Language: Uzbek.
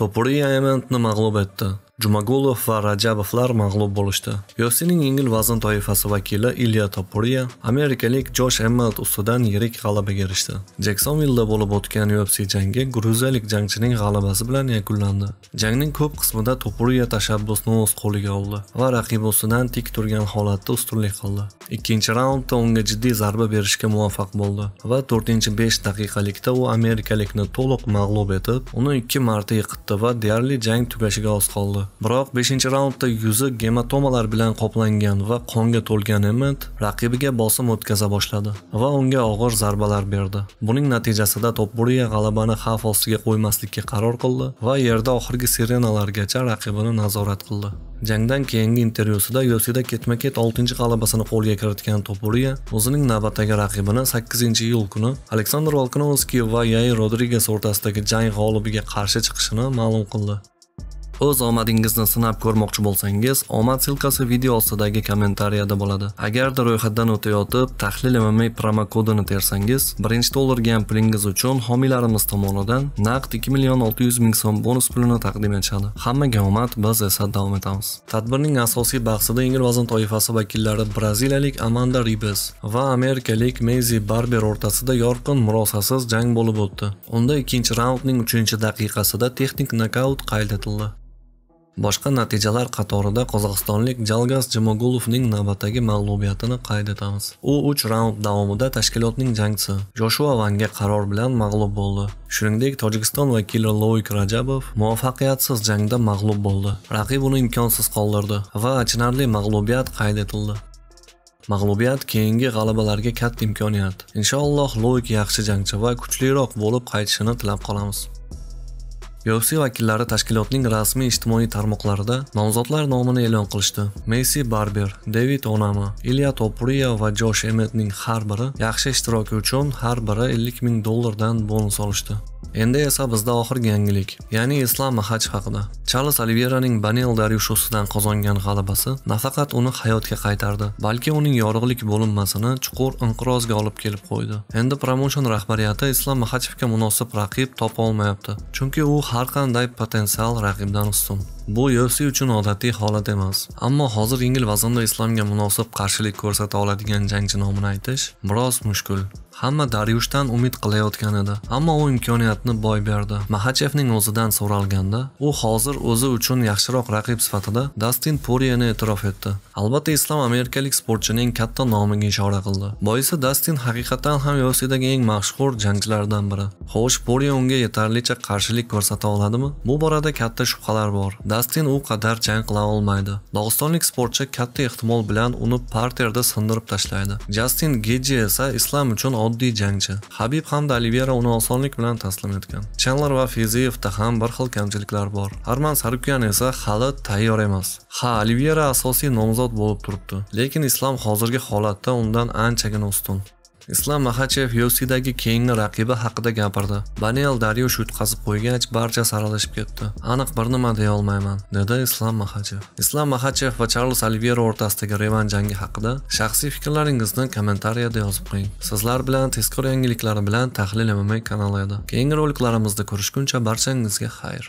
Topuria e mend në maglobet të. Jumagulov va Rajabovlar mag'lub bo'lishdi. yosining yengil vazn toifasi vakili Ilya Topuriya amerikalik Josh emmelt ustidan yirik g'alabaga erishdi. Jacksonville bo'lib o'tgan UFC jangi gruziyalik jangchining g'alabasi bilan yakunlandi. Jangning ko'p qismida Topuriya tashabbusni o'z qo'liga oldi va raqibi ustidan tik turgan holatda ustunlik qildi. Ikkinchi raundda unga jiddiy zarba berishga muvaffaq bo'ldi va 4-5 daqiqalikda u amerikalikni to'liq mag'lub etib, uni ikki marta yiqitdi va deyarli jang tugashiga oz qoldi. biroq 5-raundda yuzi gematomalar bilan qoplangan va qonga to'lgan Emmet raqibiga bosim o'tkaza boshladi va unga og'ir zarbalar berdi. Buning natijasida topburiya g'alabani xavf ostiga qo'ymaslikka qaror qildi va yerda oxirgi sirenalargacha raqibini nazorat qildi. Jangdan keyingi intervyusida yosida ketma-ket 6-g'alabasini qo'lga kiritgan topuriya o'zining navbatdagi raqibini 8-iyul kuni Aleksandr Volkanovski va yayi Rodriges o'rtasidagi jang g'olibiga qarshi chiqishini ma'lum qildi. O'z omadingizni sinab ko'rmoqchi bo'lsangiz, omad silkasi video ostidagi kommentariyada bo'ladi. Agarda ro'yxatdan o'tayotib, tahlil MMA promo kodini tersangiz, birinchi dollar gamplingiz uchun homiylarimiz tomonidan naqd 2 million 600 ming so'm bonus pulini taqdim etishadi. Hammaga omad, biz esa davom etamiz. Tadbirning asosiy bahsida yengil vazn toifasi vakillari braziliyalik Amanda Ribes va amerikalik Meyzi Barber o'rtasida yorqin murosasiz jang bo'lib o'tdi. Unda ikkinchi raundning uchinchi daqiqasida texnik nokaut qayd etildi. Boshqa natijalar qatorida qozog'istonlik Jalgas Jimogulovning navbatdagi mag'lubiyatini qayd etamiz. U 3 raund davomida tashkilotning jangchisi Joshua Vanga qaror bilan mag'lub bo'ldi. Shuningdek, Tojikiston vakili Loik Rajabov muvaffaqiyatsiz jangda mag'lub bo'ldi. Raqib uni imkonsiz qoldirdi va achinarli mag'lubiyat qayd etildi. Mag'lubiyat keyingi g'alabalarga katta imkoniyat. Inshaalloh Loik yaxshi jangchi va kuchliroq bo'lib qaytishini tilab qolamiz. UFC vakillari tashkilotning rasmiy ijtimoiy tarmoqlarida nomzodlar nomini e'lon qilishdi. Messi Barber, David Onama, Ilya Topuria va Josh Emmetning har biri yaxshi ishtiroki uchun har biri 50 ming dollardan bonus olishdi. Endi esa bizda oxirgi yangilik, ya'ni islom mahaj haqida. Charles alveraning Banel daryushusidan qozongan g'alabasi nafaqat uni hayotga qaytardi, balki uning yorug'lik bo'linmasini chuqur inqirozga olib kelib qo'ydi. Endi promotion rahbariyati Islom Maxachevga munosib raqib topa olmayapti, chunki u har qanday potensial raqibdan ustun. Bu UFC uchun odatiy holat emas. Ammo hozir yengil vaznda islomga munosib qarshilik ko'rsata oladigan jangchi nomini aytish biroz mushkul. Hamma Daryushdan umid qilayotgan edi, ammo u imkoniyatni boy berdi. Maxachevning o'zidan so'ralganda, u hozir o'zi uchun yaxshiroq raqib sifatida Dustin Poirierni e'tirof etdi. Albatta, Islom amerikalik sportchining katta nomiga ishora qildi. Boisi Dustin haqiqatan ham UFC'dagi eng mashhur jangchilardan biri. Xo'sh, Poirier unga yetarlicha qarshilik ko'rsata oladimi? Bu borada katta shubhalar bor. Dastin u qadar jang qila olmaydi. Dog'istonlik sportchi katta ehtimol bilan uni parterda sindirib tashlaydi. Justin Gidji esa Islam uchun oddiy jangchi. Habib hamda Oliveira uni osonlik bilan taslim etgan. Chandler va Fiziyevda ham bir xil kamchiliklar bor. Arman Sarukyan esa hali tayyor emas. Ha, Oliveira asosiy nomzod bo'lib turibdi, lekin Islam hozirgi holatda undan anchagina ustun. islom Maxachev UFC'dagi keyingi raqibi haqida gapirdi. baniel daryush yutqazib qo'ygach, barcha aralashib ketdi. Aniq bir nima deya olmayman, dedi islom Maxachev. islom Maxachev va Charles Oliveira o'rtasidagi revan jangi haqida shaxsiy fikrlaringizni kommentariyada yozib qo'ying. Sizlar bilan tezkor yangiliklar bilan Tahlil MMA kanali edi. Keyingi roliklarimizda ko'rishguncha barchangizga xayr.